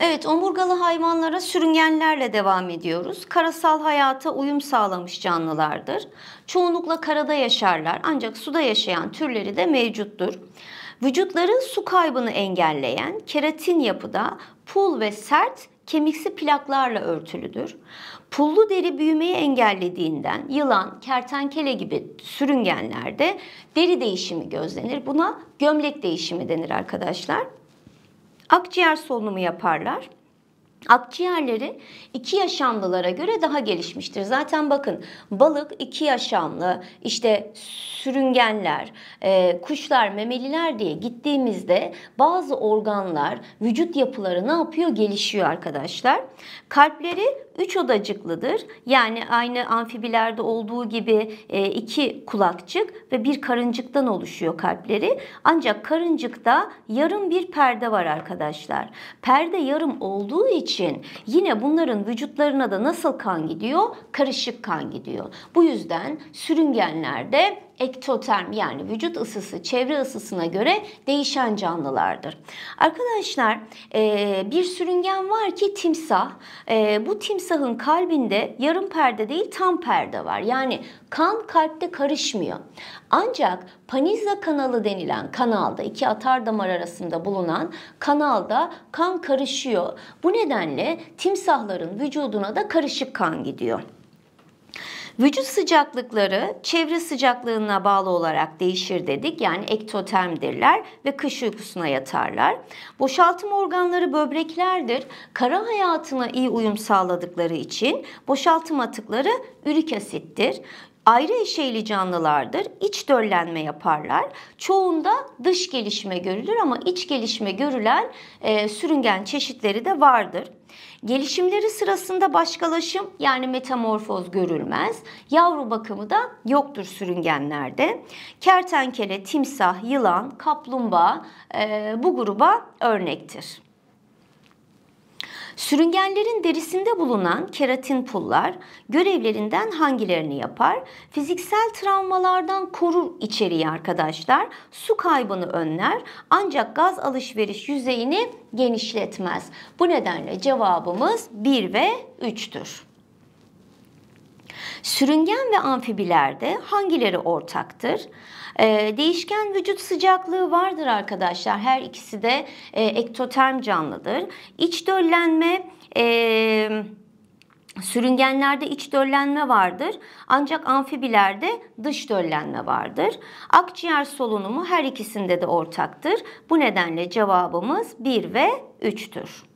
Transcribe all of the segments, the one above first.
Evet, omurgalı hayvanlara sürüngenlerle devam ediyoruz. Karasal hayata uyum sağlamış canlılardır. Çoğunlukla karada yaşarlar ancak suda yaşayan türleri de mevcuttur. Vücutları su kaybını engelleyen keratin yapıda pul ve sert kemiksi plaklarla örtülüdür. Pullu deri büyümeyi engellediğinden yılan, kertenkele gibi sürüngenlerde deri değişimi gözlenir. Buna gömlek değişimi denir arkadaşlar. Akciğer solunumu yaparlar. Akciğerleri iki yaşamlılara göre daha gelişmiştir. Zaten bakın balık iki yaşamlı, işte sürüngenler, e, kuşlar, memeliler diye gittiğimizde bazı organlar, vücut yapıları ne yapıyor? Gelişiyor arkadaşlar. Kalpleri 3 odacıklıdır. Yani aynı amfibilerde olduğu gibi e, iki kulakçık ve bir karıncıktan oluşuyor kalpleri. Ancak karıncıkta yarım bir perde var arkadaşlar. Perde yarım olduğu için yine bunların vücutlarına da nasıl kan gidiyor? Karışık kan gidiyor. Bu yüzden sürüngenlerde ektoterm yani vücut ısısı çevre ısısına göre değişen canlılardır. Arkadaşlar e, bir sürüngen var ki timsah. E, bu timsahın kalbinde yarım perde değil tam perde var. Yani kan kalpte karışmıyor. Ancak panizza kanalı denilen kanalda iki atar damar arasında bulunan kanalda kan karışıyor. Bu nedenle timsahların vücuduna da karışık kan gidiyor. Vücut sıcaklıkları çevre sıcaklığına bağlı olarak değişir dedik. Yani ektotermdirler ve kış uykusuna yatarlar. Boşaltım organları böbreklerdir. Kara hayatına iyi uyum sağladıkları için boşaltım atıkları ürik asittir ayrı eşeyli canlılardır. İç döllenme yaparlar. Çoğunda dış gelişme görülür ama iç gelişme görülen e, sürüngen çeşitleri de vardır. Gelişimleri sırasında başkalaşım yani metamorfoz görülmez. Yavru bakımı da yoktur sürüngenlerde. Kertenkele, timsah, yılan, kaplumbağa e, bu gruba örnektir. Sürüngenlerin derisinde bulunan keratin pullar görevlerinden hangilerini yapar? Fiziksel travmalardan korur içeriği arkadaşlar. Su kaybını önler ancak gaz alışveriş yüzeyini genişletmez. Bu nedenle cevabımız 1 ve 3'tür. Sürüngen ve amfibilerde hangileri ortaktır? Ee, değişken vücut sıcaklığı vardır arkadaşlar. Her ikisi de e, ektoterm canlıdır. İç döllenme... E, sürüngenlerde iç döllenme vardır ancak amfibilerde dış döllenme vardır. Akciğer solunumu her ikisinde de ortaktır. Bu nedenle cevabımız 1 ve 3'tür.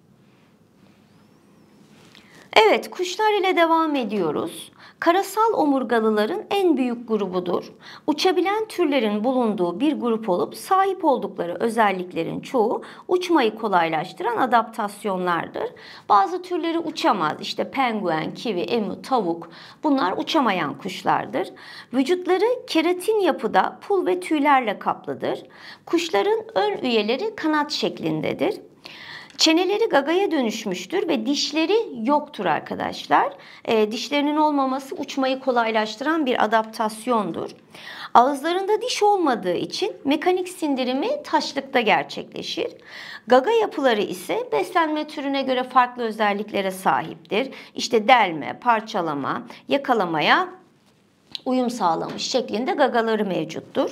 Evet, kuşlar ile devam ediyoruz. Karasal omurgalıların en büyük grubudur. Uçabilen türlerin bulunduğu bir grup olup sahip oldukları özelliklerin çoğu uçmayı kolaylaştıran adaptasyonlardır. Bazı türleri uçamaz. İşte penguen, kivi, emu, tavuk bunlar uçamayan kuşlardır. Vücutları keratin yapıda pul ve tüylerle kaplıdır. Kuşların ön üyeleri kanat şeklindedir. Çeneleri gagaya dönüşmüştür ve dişleri yoktur arkadaşlar. E, dişlerinin olmaması uçmayı kolaylaştıran bir adaptasyondur. Ağızlarında diş olmadığı için mekanik sindirimi taşlıkta gerçekleşir. Gaga yapıları ise beslenme türüne göre farklı özelliklere sahiptir. İşte delme, parçalama, yakalamaya uyum sağlamış şeklinde gagaları mevcuttur.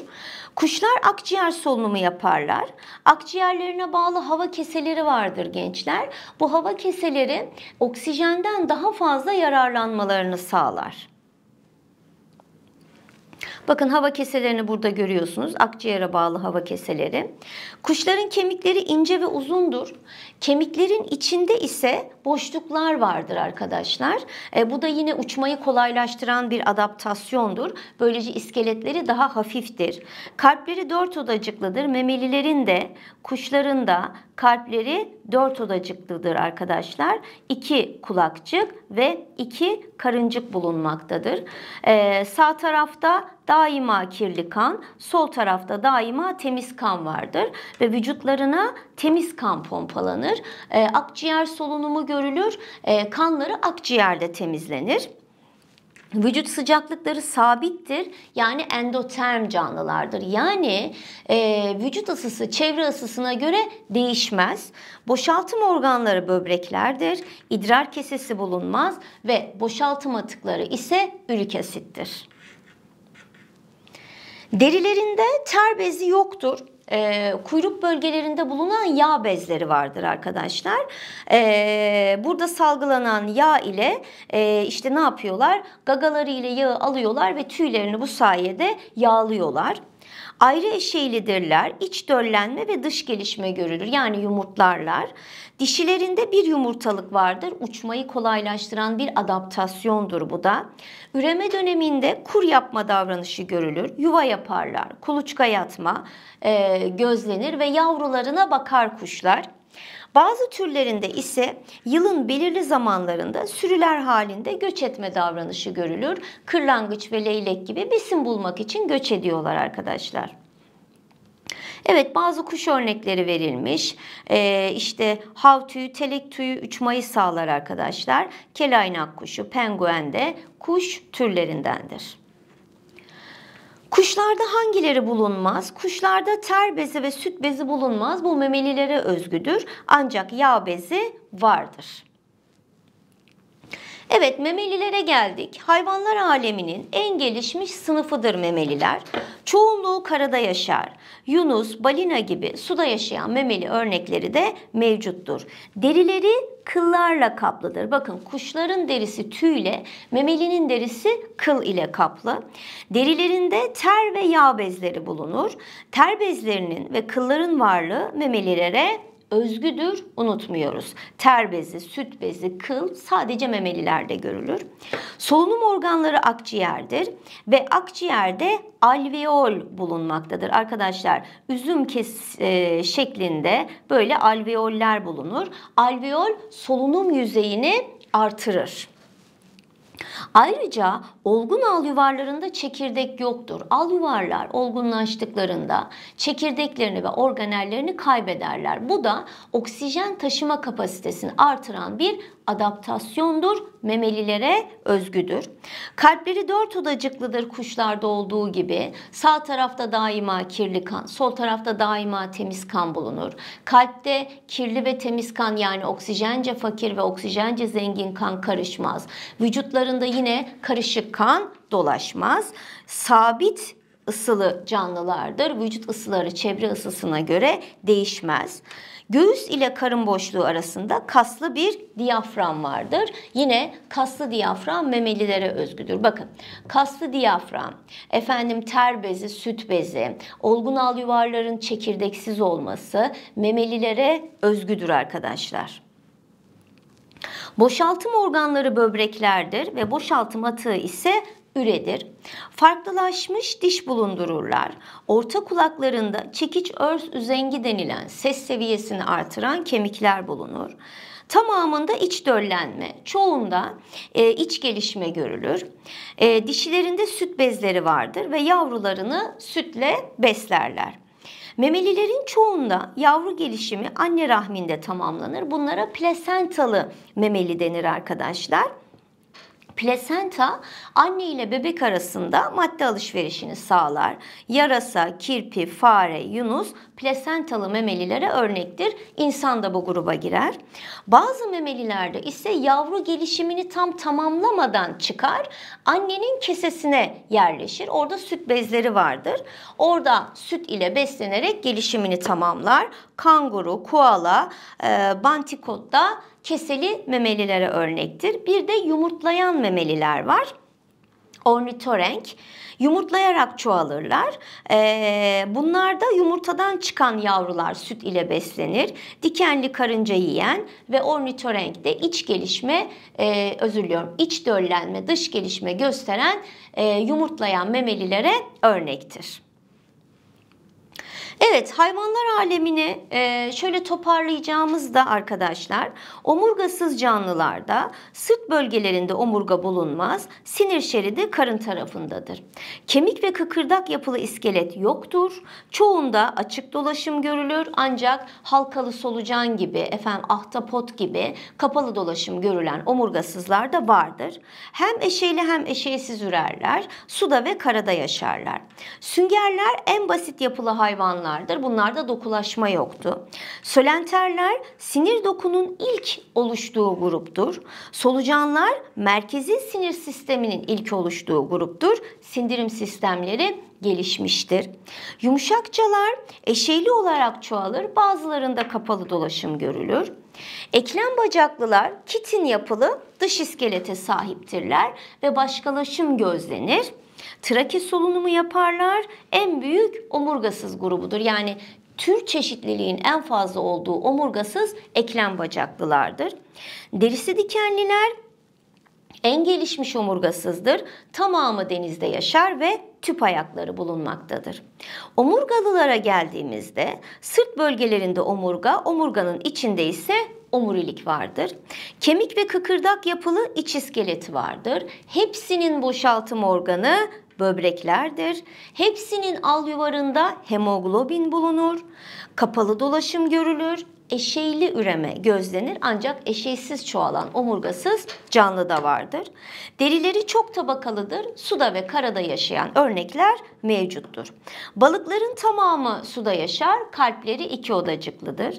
Kuşlar akciğer solunumu yaparlar. Akciğerlerine bağlı hava keseleri vardır gençler. Bu hava keseleri oksijenden daha fazla yararlanmalarını sağlar. Bakın hava keselerini burada görüyorsunuz. Akciğere bağlı hava keseleri. Kuşların kemikleri ince ve uzundur. Kemiklerin içinde ise boşluklar vardır arkadaşlar. E, bu da yine uçmayı kolaylaştıran bir adaptasyondur. Böylece iskeletleri daha hafiftir. Kalpleri dört odacıklıdır. Memelilerin de kuşların da kalpleri dört odacıklıdır arkadaşlar. İki kulakçık ve iki karıncık bulunmaktadır. E, sağ tarafta da daima kirli kan, sol tarafta daima temiz kan vardır ve vücutlarına temiz kan pompalanır. E, akciğer solunumu görülür, e, kanları akciğerde temizlenir. Vücut sıcaklıkları sabittir yani endoterm canlılardır. Yani e, vücut ısısı çevre ısısına göre değişmez. Boşaltım organları böbreklerdir, idrar kesesi bulunmaz ve boşaltım atıkları ise ürik asittir. Derilerinde ter bezi yoktur. E, kuyruk bölgelerinde bulunan yağ bezleri vardır arkadaşlar. E, burada salgılanan yağ ile e, işte ne yapıyorlar? Gagaları ile yağı alıyorlar ve tüylerini bu sayede yağlıyorlar. Ayrı eşeylidirler. İç döllenme ve dış gelişme görülür. Yani yumurtlarlar. Dişilerinde bir yumurtalık vardır. Uçmayı kolaylaştıran bir adaptasyondur bu da. Üreme döneminde kur yapma davranışı görülür. Yuva yaparlar. Kuluçka yatma e, gözlenir ve yavrularına bakar kuşlar. Bazı türlerinde ise yılın belirli zamanlarında sürüler halinde göç etme davranışı görülür. Kırlangıç ve leylek gibi besin bulmak için göç ediyorlar arkadaşlar. Evet bazı kuş örnekleri verilmiş. Ee, işte hav tüyü, telek tüyü uçmayı sağlar arkadaşlar. Kelaynak kuşu, penguen de kuş türlerindendir. Kuşlarda hangileri bulunmaz? Kuşlarda ter bezi ve süt bezi bulunmaz. Bu memelilere özgüdür. Ancak yağ bezi vardır. Evet memelilere geldik. Hayvanlar aleminin en gelişmiş sınıfıdır memeliler. Çoğunluğu karada yaşar. Yunus, balina gibi suda yaşayan memeli örnekleri de mevcuttur. Derileri kıllarla kaplıdır. Bakın kuşların derisi tüyle, memelinin derisi kıl ile kaplı. Derilerinde ter ve yağ bezleri bulunur. Ter bezlerinin ve kılların varlığı memelilere özgüdür, unutmuyoruz. Ter bezi, süt bezi, kıl sadece memelilerde görülür. Solunum organları akciğerdir ve akciğerde alveol bulunmaktadır. Arkadaşlar üzüm kes e, şeklinde böyle alveoller bulunur. Alveol solunum yüzeyini artırır. Ayrıca olgun al yuvarlarında çekirdek yoktur. Al yuvarlar olgunlaştıklarında çekirdeklerini ve organellerini kaybederler. Bu da oksijen taşıma kapasitesini artıran bir adaptasyondur memelilere özgüdür. Kalpleri dört odacıklıdır kuşlarda olduğu gibi. Sağ tarafta daima kirli kan, sol tarafta daima temiz kan bulunur. Kalpte kirli ve temiz kan yani oksijence fakir ve oksijence zengin kan karışmaz. Vücutlarında yine karışık kan dolaşmaz. Sabit ısılı canlılardır. Vücut ısıları çevre ısısına göre değişmez. Göğüs ile karın boşluğu arasında kaslı bir diyafram vardır. Yine kaslı diyafram memelilere özgüdür. Bakın kaslı diyafram, efendim ter bezi, süt bezi, olgun al yuvarların çekirdeksiz olması memelilere özgüdür arkadaşlar. Boşaltım organları böbreklerdir ve boşaltım atığı ise üredir. Farklılaşmış diş bulundururlar. Orta kulaklarında çekiç örs üzengi denilen ses seviyesini artıran kemikler bulunur. Tamamında iç döllenme, çoğunda e, iç gelişme görülür. E, dişilerinde süt bezleri vardır ve yavrularını sütle beslerler. Memelilerin çoğunda yavru gelişimi anne rahminde tamamlanır. Bunlara plasentalı memeli denir arkadaşlar. Plasenta anne ile bebek arasında madde alışverişini sağlar. Yarasa, kirpi, fare, yunus plasentalı memelilere örnektir. İnsan da bu gruba girer. Bazı memelilerde ise yavru gelişimini tam tamamlamadan çıkar. Annenin kesesine yerleşir. Orada süt bezleri vardır. Orada süt ile beslenerek gelişimini tamamlar. Kanguru, koala, e, bantikot da keseli memelilere örnektir. Bir de yumurtlayan memeliler var. Ornitorenk yumurtlayarak çoğalırlar. Ee, bunlarda yumurtadan çıkan yavrular süt ile beslenir. Dikenli karınca yiyen ve ornitorenk de iç gelişme, e, özür diliyorum, iç döllenme, dış gelişme gösteren e, yumurtlayan memelilere örnektir. Evet hayvanlar alemini e, şöyle toparlayacağımızda arkadaşlar omurgasız canlılarda sırt bölgelerinde omurga bulunmaz. Sinir şeridi karın tarafındadır. Kemik ve kıkırdak yapılı iskelet yoktur. Çoğunda açık dolaşım görülür ancak halkalı solucan gibi efendim ahtapot gibi kapalı dolaşım görülen omurgasızlarda vardır. Hem eşeğli hem eşeğsiz ürerler. Suda ve karada yaşarlar. Süngerler en basit yapılı hayvanlar olanlardır. Bunlarda dokulaşma yoktu. Sölenterler sinir dokunun ilk oluştuğu gruptur. Solucanlar merkezi sinir sisteminin ilk oluştuğu gruptur. Sindirim sistemleri gelişmiştir. Yumuşakçalar eşeyli olarak çoğalır, bazılarında kapalı dolaşım görülür. Eklem bacaklılar kitin yapılı dış iskelete sahiptirler ve başkalaşım gözlenir. Trake solunumu yaparlar. En büyük omurgasız grubudur. Yani tür çeşitliliğin en fazla olduğu omurgasız eklem bacaklılardır. Derisi dikenliler en gelişmiş omurgasızdır. Tamamı denizde yaşar ve tüp ayakları bulunmaktadır. Omurgalılara geldiğimizde sırt bölgelerinde omurga, omurganın içinde ise omurilik vardır. Kemik ve kıkırdak yapılı iç iskeleti vardır. Hepsinin boşaltım organı böbreklerdir. Hepsinin al yuvarında hemoglobin bulunur. Kapalı dolaşım görülür. Eşeyli üreme gözlenir ancak eşeysiz çoğalan omurgasız canlı da vardır. Derileri çok tabakalıdır. Suda ve karada yaşayan örnekler mevcuttur. Balıkların tamamı suda yaşar, kalpleri iki odacıklıdır.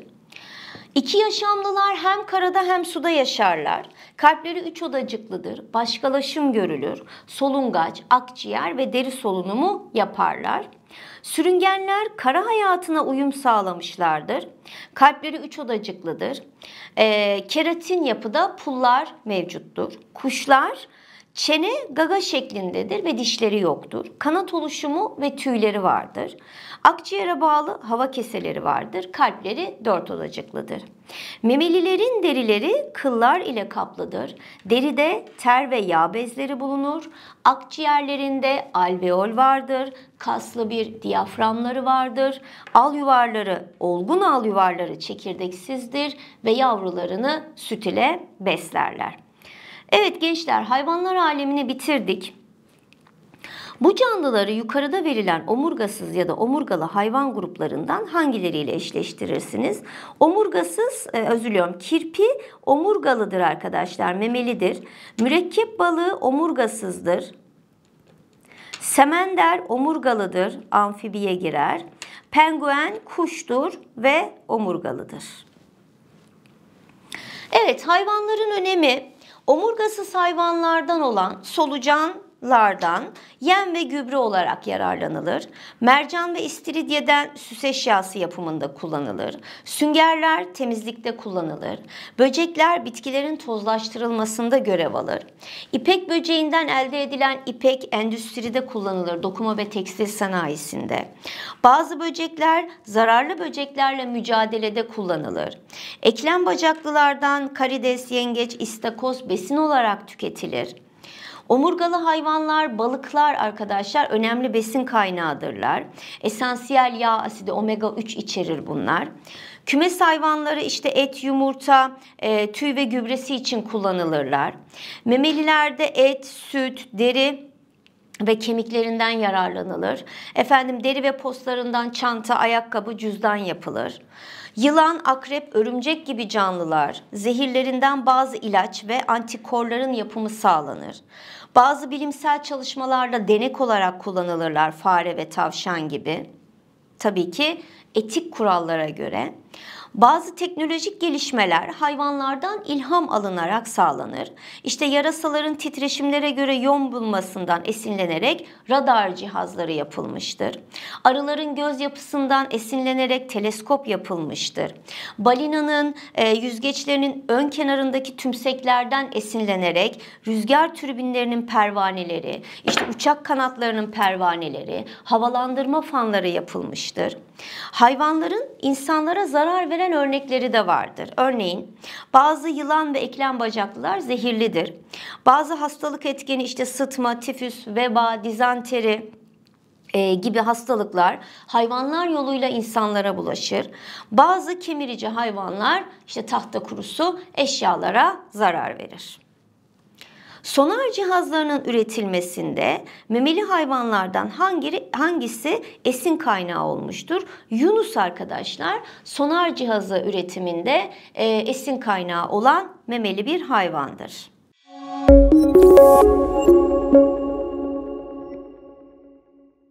İki yaşamlılar hem karada hem suda yaşarlar. Kalpleri üç odacıklıdır, başkalaşım görülür, solungaç, akciğer ve deri solunumu yaparlar. Sürüngenler kara hayatına uyum sağlamışlardır. Kalpleri üç odacıklıdır. E, keratin yapıda pullar mevcuttur. Kuşlar Çene gaga şeklindedir ve dişleri yoktur. Kanat oluşumu ve tüyleri vardır. Akciğere bağlı hava keseleri vardır. Kalpleri dört odacıklıdır. Memelilerin derileri kıllar ile kaplıdır. Deride ter ve yağ bezleri bulunur. Akciğerlerinde alveol vardır. Kaslı bir diyaframları vardır. Al yuvarları, olgun al yuvarları çekirdeksizdir ve yavrularını süt ile beslerler. Evet gençler hayvanlar alemini bitirdik. Bu canlıları yukarıda verilen omurgasız ya da omurgalı hayvan gruplarından hangileriyle eşleştirirsiniz? Omurgasız, e, özür diliyorum, kirpi omurgalıdır arkadaşlar, memelidir. Mürekkep balığı omurgasızdır. Semender omurgalıdır, amfibiye girer. Penguen kuştur ve omurgalıdır. Evet, hayvanların önemi Omurgasız hayvanlardan olan solucan lardan yem ve gübre olarak yararlanılır. Mercan ve istiridyeden süs eşyası yapımında kullanılır. Süngerler temizlikte kullanılır. Böcekler bitkilerin tozlaştırılmasında görev alır. İpek böceğinden elde edilen ipek endüstride kullanılır. Dokuma ve tekstil sanayisinde. Bazı böcekler zararlı böceklerle mücadelede kullanılır. Eklem bacaklılardan karides, yengeç, istakoz besin olarak tüketilir. Omurgalı hayvanlar, balıklar arkadaşlar önemli besin kaynağıdırlar. Esansiyel yağ asidi omega 3 içerir bunlar. Kümes hayvanları işte et, yumurta, e, tüy ve gübresi için kullanılırlar. Memelilerde et, süt, deri, ve kemiklerinden yararlanılır. Efendim deri ve postlarından çanta, ayakkabı, cüzdan yapılır. Yılan, akrep, örümcek gibi canlılar zehirlerinden bazı ilaç ve antikorların yapımı sağlanır. Bazı bilimsel çalışmalarda denek olarak kullanılırlar fare ve tavşan gibi. Tabii ki etik kurallara göre. Bazı teknolojik gelişmeler hayvanlardan ilham alınarak sağlanır. İşte yarasaların titreşimlere göre yön bulmasından esinlenerek radar cihazları yapılmıştır. Arıların göz yapısından esinlenerek teleskop yapılmıştır. Balinanın e, yüzgeçlerinin ön kenarındaki tümseklerden esinlenerek rüzgar türbinlerinin pervaneleri, işte uçak kanatlarının pervaneleri, havalandırma fanları yapılmıştır. Hayvanların insanlara zarar veren zehirlenen örnekleri de vardır. Örneğin bazı yılan ve eklem bacaklılar zehirlidir. Bazı hastalık etkeni işte sıtma, tifüs, veba, dizanteri, e, gibi hastalıklar hayvanlar yoluyla insanlara bulaşır. Bazı kemirici hayvanlar işte tahta kurusu eşyalara zarar verir. Sonar cihazlarının üretilmesinde memeli hayvanlardan hangi, hangisi esin kaynağı olmuştur? Yunus arkadaşlar sonar cihazı üretiminde e, esin kaynağı olan memeli bir hayvandır. Müzik